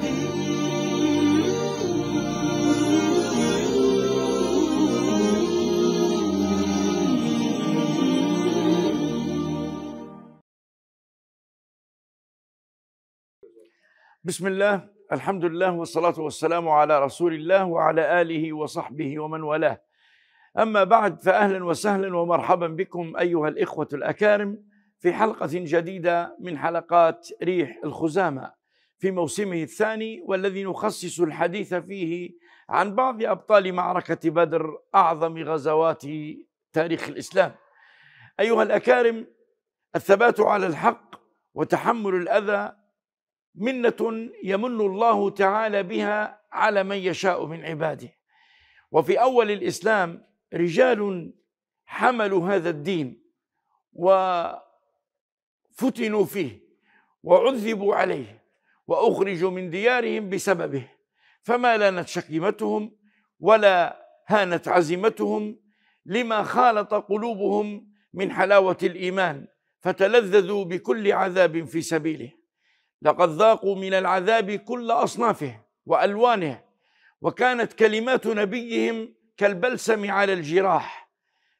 بسم الله الحمد لله والصلاة والسلام على رسول الله وعلى آله وصحبه ومن والاه أما بعد فأهلا وسهلا ومرحبا بكم أيها الإخوة الأكارم في حلقة جديدة من حلقات ريح الخزامة في موسمه الثاني والذي نخصص الحديث فيه عن بعض ابطال معركه بدر اعظم غزوات تاريخ الاسلام. ايها الاكارم الثبات على الحق وتحمل الاذى منه يمن الله تعالى بها على من يشاء من عباده. وفي اول الاسلام رجال حملوا هذا الدين وفتنوا فيه وعذبوا عليه واخرجوا من ديارهم بسببه فما لانت شكيمتهم ولا هانت عزيمتهم لما خالط قلوبهم من حلاوه الايمان فتلذذوا بكل عذاب في سبيله لقد ذاقوا من العذاب كل اصنافه والوانه وكانت كلمات نبيهم كالبلسم على الجراح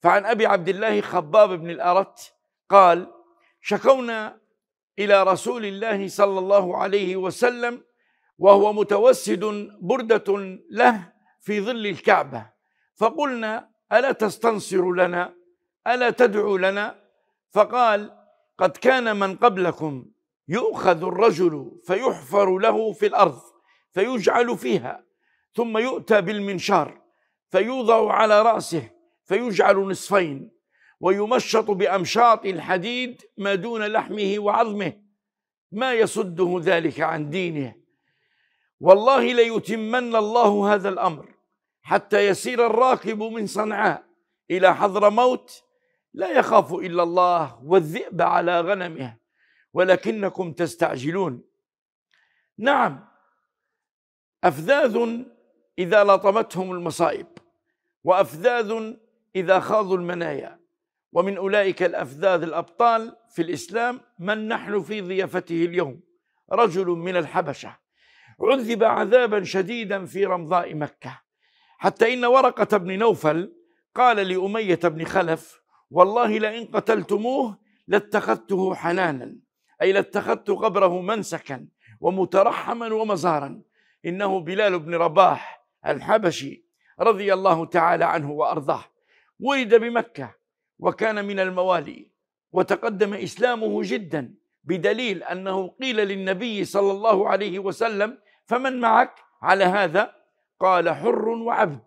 فعن ابي عبد الله خباب بن الارت قال شكونا الى رسول الله صلى الله عليه وسلم وهو متوسد برده له في ظل الكعبه فقلنا الا تستنصر لنا الا تدعو لنا فقال قد كان من قبلكم يؤخذ الرجل فيحفر له في الارض فيجعل فيها ثم يؤتى بالمنشار فيوضع على راسه فيجعل نصفين ويمشط بأمشاط الحديد ما دون لحمه وعظمه ما يصده ذلك عن دينه والله ليتمن الله هذا الأمر حتى يسير الراكب من صنعاء إلى حضرموت لا يخاف إلا الله والذئب على غنمه ولكنكم تستعجلون نعم أفذاذ إذا لطمتهم المصائب وأفذاذ إذا خاضوا المنايا ومن أولئك الأفذاذ الأبطال في الإسلام من نحن في ضيافته اليوم رجل من الحبشة عذب عذابا شديدا في رمضاء مكة حتى إن ورقة بن نوفل قال لأمية بن خلف والله لئن قتلتموه لاتخذته حنانا أي لاتخذت قبره منسكا ومترحما ومزارا إنه بلال بن رباح الحبشي رضي الله تعالى عنه وأرضاه ولد بمكة وكان من الموالي وتقدم اسلامه جدا بدليل انه قيل للنبي صلى الله عليه وسلم فمن معك على هذا قال حر وعبد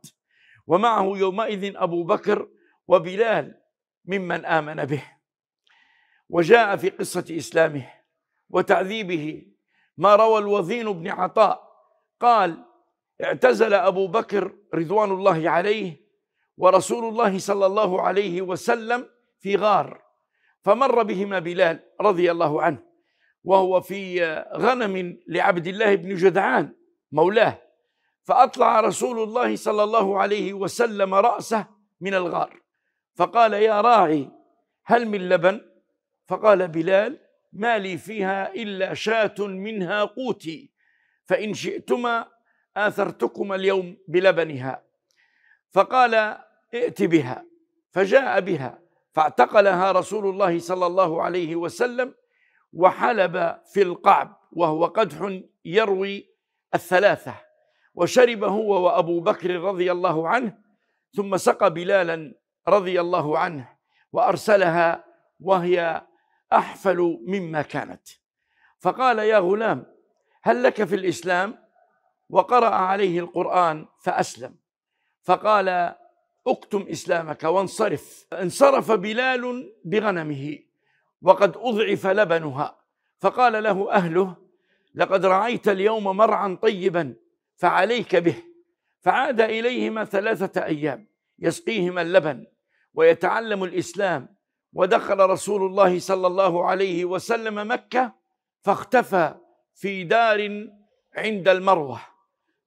ومعه يومئذ ابو بكر وبلال ممن امن به وجاء في قصه اسلامه وتعذيبه ما روى الوظين بن عطاء قال اعتزل ابو بكر رضوان الله عليه ورسول الله صلى الله عليه وسلم في غار فمر بهما بلال رضي الله عنه وهو في غنم لعبد الله بن جدعان مولاه فأطلع رسول الله صلى الله عليه وسلم رأسه من الغار فقال يا راعي هل من لبن فقال بلال ما لي فيها إلا شاة منها قوتي فإن شئتما آثرتكما اليوم بلبنها فقال ائت بها فجاء بها فاعتقلها رسول الله صلى الله عليه وسلم وحلب في القعب وهو قدح يروي الثلاثة وشرب هو وأبو بكر رضي الله عنه ثم سقى بلالا رضي الله عنه وأرسلها وهي أحفل مما كانت فقال يا غلام هل لك في الإسلام وقرأ عليه القرآن فأسلم فقال اكتم اسلامك وانصرف انصرف بلال بغنمه وقد اضعف لبنها فقال له اهله لقد رعيت اليوم مرعا طيبا فعليك به فعاد اليهما ثلاثه ايام يسقيهما اللبن ويتعلم الاسلام ودخل رسول الله صلى الله عليه وسلم مكه فاختفى في دار عند المروه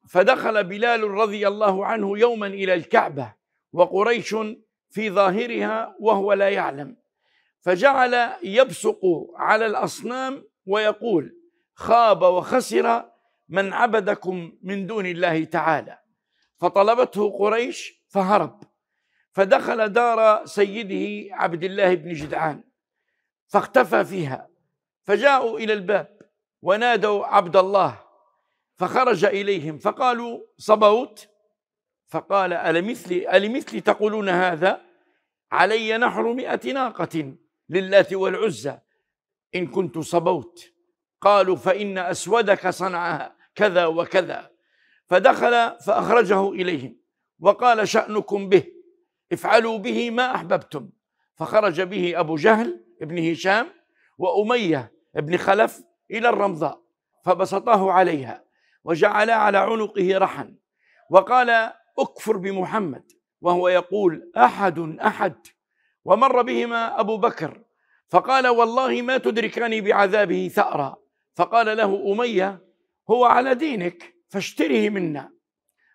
فدخل بلال رضي الله عنه يوما الى الكعبه وقريش في ظاهرها وهو لا يعلم فجعل يبصق على الاصنام ويقول خاب وخسر من عبدكم من دون الله تعالى فطلبته قريش فهرب فدخل دار سيده عبد الله بن جدعان فاختفى فيها فجاءوا الى الباب ونادوا عبد الله فخرج إليهم فقالوا صبوت فقال ألمثلي ألمثلي تقولون هذا علي نحر مئة ناقة للات والعزى إن كنت صبوت قالوا فإن أسودك صنعها كذا وكذا فدخل فأخرجه إليهم وقال شأنكم به افعلوا به ما أحببتم فخرج به أبو جهل ابن هشام وأمية ابن خلف إلى الرمضاء فبسطاه عليها وجعل على عنقه رحا وقال اكفر بمحمد وهو يقول احد احد ومر بهما ابو بكر فقال والله ما تدركان بعذابه ثأرا فقال له اميه هو على دينك فاشتره منا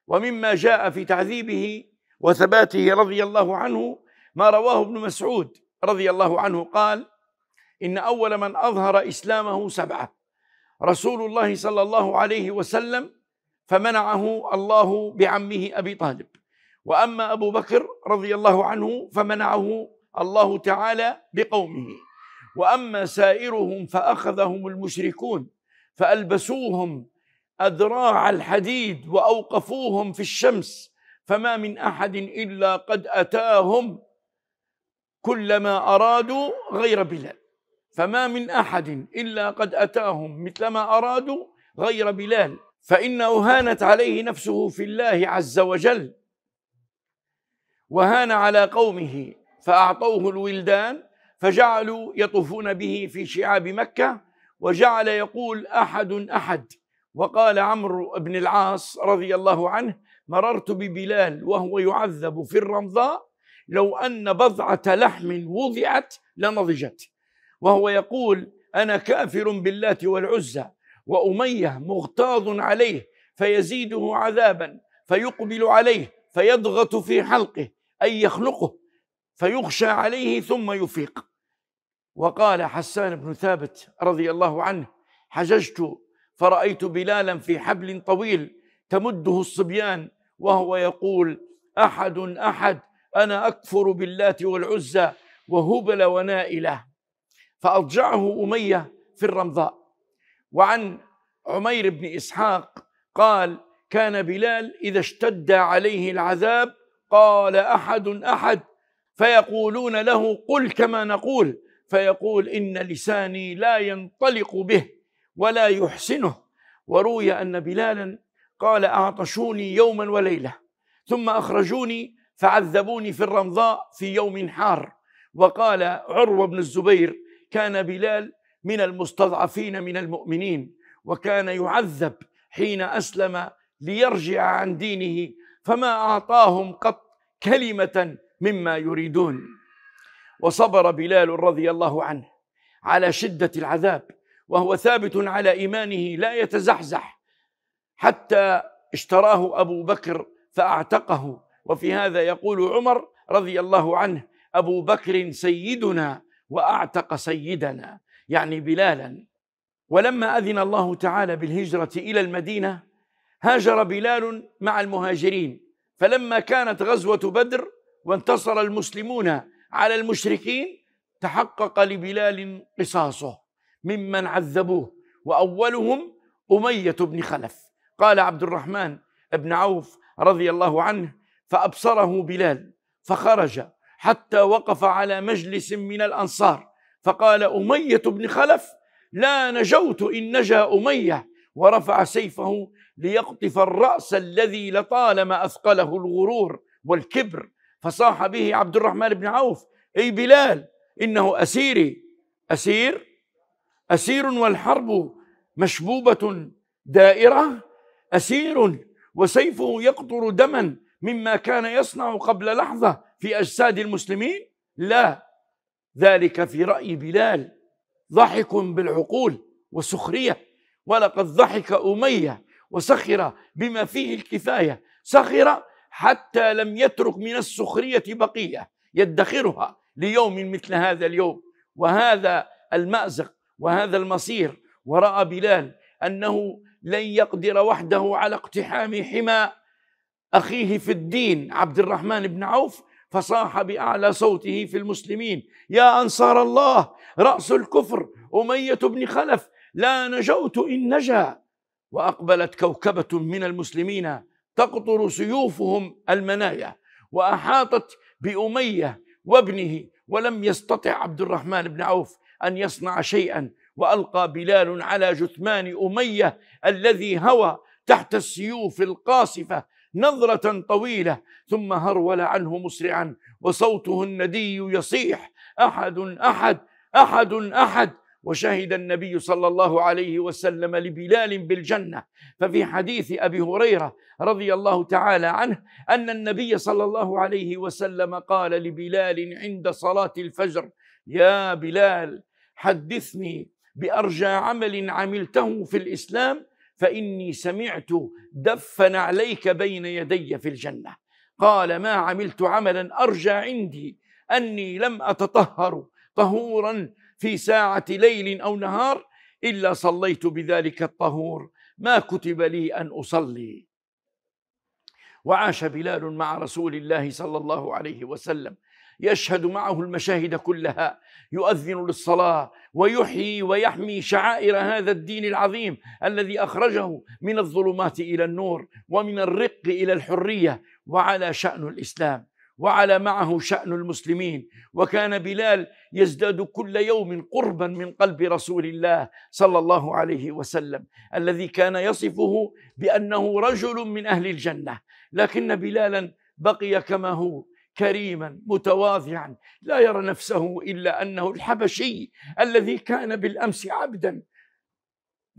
ومما جاء في تعذيبه وثباته رضي الله عنه ما رواه ابن مسعود رضي الله عنه قال ان اول من اظهر اسلامه سبعه رسول الله صلى الله عليه وسلم فمنعه الله بعمه ابي طالب واما ابو بكر رضي الله عنه فمنعه الله تعالى بقومه واما سائرهم فاخذهم المشركون فالبسوهم اذراع الحديد واوقفوهم في الشمس فما من احد الا قد اتاهم كلما ارادوا غير بلال فما من أحد إلا قد أتاهم مثلما أرادوا غير بلال فإنه هانت عليه نفسه في الله عز وجل وهان على قومه فأعطوه الولدان فجعلوا يطوفون به في شعاب مكة وجعل يقول أحد أحد وقال عمرو بن العاص رضي الله عنه مررت ببلال وهو يعذب في الرمضاء لو أن بضعة لحم وضعت لنضجت وهو يقول أنا كافر باللات والعزى وأمية مغتاظ عليه فيزيده عذابا فيقبل عليه فيضغط في حلقه أي يخلقه فيغشى عليه ثم يفيق وقال حسان بن ثابت رضي الله عنه حججت فرأيت بلالا في حبل طويل تمده الصبيان وهو يقول أحد أحد أنا أكفر باللات والعزى وهبل ونائله فأضجعه أمية في الرمضاء وعن عمير بن إسحاق قال كان بلال إذا اشتد عليه العذاب قال أحد أحد فيقولون له قل كما نقول فيقول إن لساني لا ينطلق به ولا يحسنه وروي أن بلالا قال أعطشوني يوما وليلة ثم أخرجوني فعذبوني في الرمضاء في يوم حار وقال عروة بن الزبير كان بلال من المستضعفين من المؤمنين وكان يعذب حين اسلم ليرجع عن دينه فما اعطاهم قط كلمه مما يريدون وصبر بلال رضي الله عنه على شده العذاب وهو ثابت على ايمانه لا يتزحزح حتى اشتراه ابو بكر فاعتقه وفي هذا يقول عمر رضي الله عنه ابو بكر سيدنا واعتق سيدنا يعني بلالا ولما اذن الله تعالى بالهجره الى المدينه هاجر بلال مع المهاجرين فلما كانت غزوه بدر وانتصر المسلمون على المشركين تحقق لبلال قصاصه ممن عذبوه واولهم اميه بن خلف قال عبد الرحمن بن عوف رضي الله عنه فابصره بلال فخرج حتى وقف على مجلس من الأنصار فقال أمية بن خلف لا نجوت إن نجا أمية ورفع سيفه ليقطف الرأس الذي لطالما أثقله الغرور والكبر فصاح به عبد الرحمن بن عوف أي بلال إنه أسيري أسير أسير والحرب مشبوبة دائرة أسير وسيفه يقطر دما مما كان يصنع قبل لحظة في أجساد المسلمين لا ذلك في رأي بلال ضحك بالعقول وسخرية ولقد ضحك أمية وسخر بما فيه الكفاية سخر حتى لم يترك من السخرية بقية يدخرها ليوم مثل هذا اليوم وهذا المأزق وهذا المصير ورأى بلال أنه لن يقدر وحده على اقتحام حمى أخيه في الدين عبد الرحمن بن عوف فصاح باعلى صوته في المسلمين يا انصار الله راس الكفر اميه بن خلف لا نجوت ان نجا واقبلت كوكبه من المسلمين تقطر سيوفهم المنايا واحاطت باميه وابنه ولم يستطع عبد الرحمن بن عوف ان يصنع شيئا والقى بلال على جثمان اميه الذي هوى تحت السيوف القاصفه نظرة طويلة ثم هرول عنه مسرعا وصوته الندي يصيح أحد أحد أحد أحد وشهد النبي صلى الله عليه وسلم لبلال بالجنة ففي حديث أبي هريرة رضي الله تعالى عنه أن النبي صلى الله عليه وسلم قال لبلال عند صلاة الفجر يا بلال حدثني بأرجى عمل عملته في الإسلام فاني سمعت دفن عليك بين يدي في الجنه قال ما عملت عملا ارجى عندي اني لم اتطهر طهورا في ساعه ليل او نهار الا صليت بذلك الطهور ما كتب لي ان اصلي وعاش بلال مع رسول الله صلى الله عليه وسلم يشهد معه المشاهد كلها يؤذن للصلاه ويحيي ويحمي شعائر هذا الدين العظيم الذي اخرجه من الظلمات الى النور ومن الرق الى الحريه وعلى شان الاسلام وعلى معه شأن المسلمين وكان بلال يزداد كل يوم قربا من قلب رسول الله صلى الله عليه وسلم الذي كان يصفه بأنه رجل من أهل الجنة لكن بلالا بقي كما هو كريما متواضعا لا يرى نفسه الا انه الحبشي الذي كان بالامس عبدا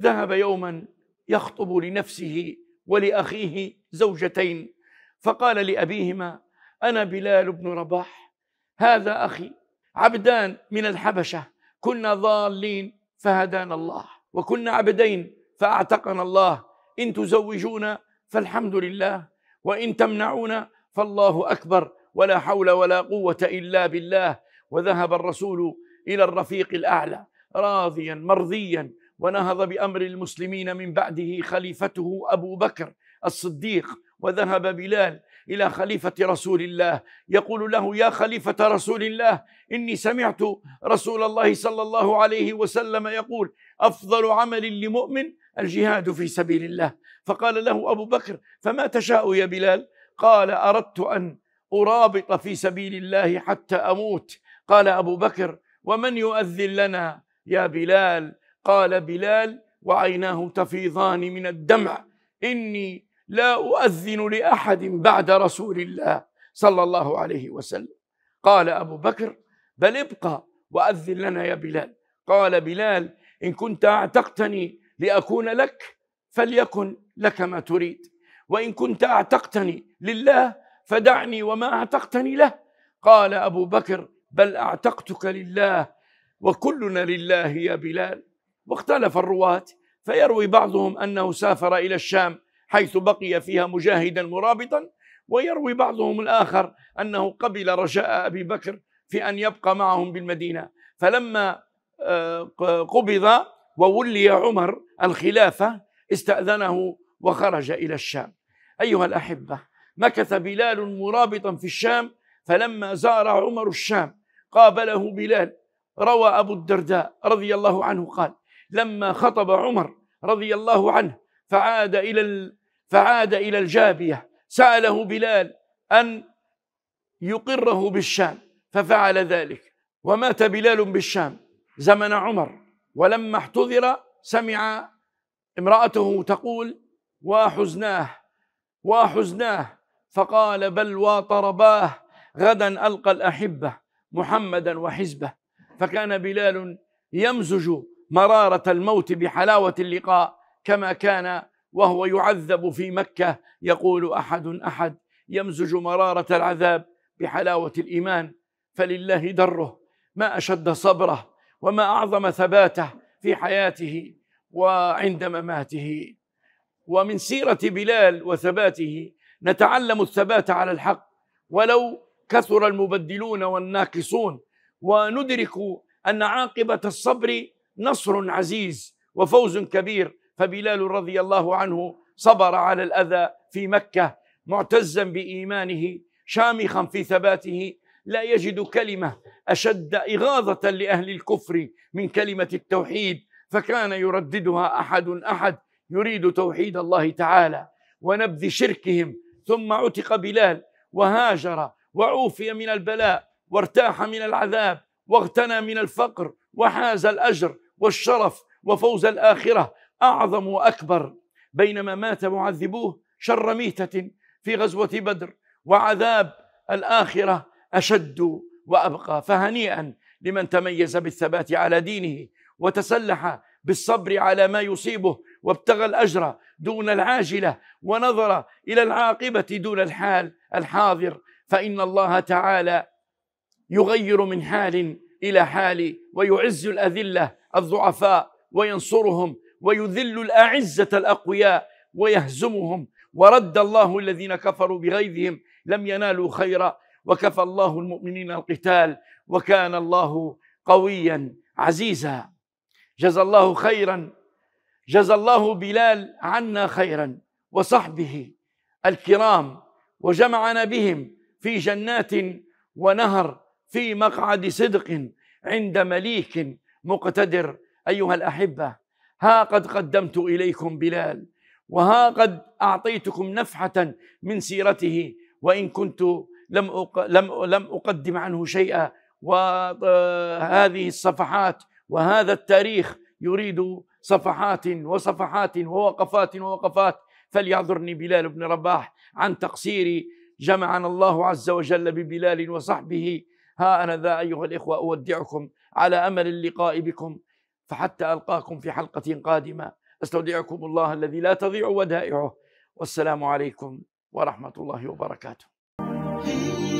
ذهب يوما يخطب لنفسه ولاخيه زوجتين فقال لابيهما انا بلال بن رباح هذا اخي عبدان من الحبشه كنا ضالين فهدانا الله وكنا عبدين فاعتقنا الله ان تزوجونا فالحمد لله وإن تمنعونا فالله أكبر ولا حول ولا قوة إلا بالله وذهب الرسول إلى الرفيق الأعلى راضيا مرضيا ونهض بأمر المسلمين من بعده خليفته أبو بكر الصديق وذهب بلال إلى خليفة رسول الله يقول له يا خليفة رسول الله إني سمعت رسول الله صلى الله عليه وسلم يقول أفضل عمل لمؤمن الجهاد في سبيل الله فقال له أبو بكر فما تشاء يا بلال قال أردت أن أرابط في سبيل الله حتى أموت قال أبو بكر ومن يؤذن لنا يا بلال قال بلال وعيناه تفيضان من الدمع إني لا أؤذن لأحد بعد رسول الله صلى الله عليه وسلم قال أبو بكر بل ابقى وأذن لنا يا بلال قال بلال إن كنت أعتقتني لأكون لك فليكن لك ما تريد وإن كنت أعتقتني لله فدعني وما أعتقتني له قال أبو بكر بل أعتقتك لله وكلنا لله يا بلال واختلف الرواة فيروي بعضهم أنه سافر إلى الشام حيث بقي فيها مجاهدا مرابطا ويروي بعضهم الآخر أنه قبل رجاء أبي بكر في أن يبقى معهم بالمدينة فلما آه، قبض وولي عمر الخلافة استأذنه وخرج إلى الشام أيها الأحبة مكث بلال مرابطا في الشام فلما زار عمر الشام قابله بلال روى أبو الدرداء رضي الله عنه قال لما خطب عمر رضي الله عنه فعاد إلى فعاد إلى الجابية سأله بلال أن يقره بالشام ففعل ذلك ومات بلال بالشام زمن عمر ولما احتضر سمع امرأته تقول وحزناه وحزناه فقال بل وطرباه غدا ألقى الأحبة محمدا وحزبه فكان بلال يمزج مرارة الموت بحلاوة اللقاء كما كان وهو يعذب في مكة يقول أحد أحد يمزج مرارة العذاب بحلاوة الإيمان فلله دره ما أشد صبره وما اعظم ثباته في حياته وعند مماته ومن سيره بلال وثباته نتعلم الثبات على الحق ولو كثر المبدلون والناقصون وندرك ان عاقبه الصبر نصر عزيز وفوز كبير فبلال رضي الله عنه صبر على الاذى في مكه معتزا بايمانه شامخا في ثباته لا يجد كلمه اشد اغاظه لاهل الكفر من كلمه التوحيد فكان يرددها احد احد يريد توحيد الله تعالى ونبذ شركهم ثم عتق بلال وهاجر وعوفي من البلاء وارتاح من العذاب واغتنى من الفقر وحاز الاجر والشرف وفوز الاخره اعظم واكبر بينما مات معذبوه شر ميته في غزوه بدر وعذاب الاخره أشد وأبقى فهنيئا لمن تميز بالثبات على دينه وتسلح بالصبر على ما يصيبه وابتغى الأجر دون العاجلة ونظر إلى العاقبة دون الحال الحاضر فإن الله تعالى يغير من حال إلى حال ويعز الأذلة الضعفاء وينصرهم ويذل الأعزة الأقوياء ويهزمهم ورد الله الذين كفروا بغيظهم لم ينالوا خيرا وكفى الله المؤمنين القتال وكان الله قويا عزيزا جزى الله خيرا جزى الله بلال عنا خيرا وصحبه الكرام وجمعنا بهم في جنات ونهر في مقعد صدق عند مليك مقتدر ايها الاحبه ها قد قدمت اليكم بلال وها قد اعطيتكم نفحه من سيرته وان كنت لم لم لم اقدم عنه شيئا وهذه الصفحات وهذا التاريخ يريد صفحات وصفحات ووقفات ووقفات فليعذرني بلال بن رباح عن تقصيري جمعنا الله عز وجل ببلال وصحبه ها أنا ذا أيها الإخوة أودعكم على أمل اللقاء بكم فحتى ألقاكم في حلقة قادمة أستودعكم الله الذي لا تضيع ودائعه والسلام عليكم ورحمة الله وبركاته You.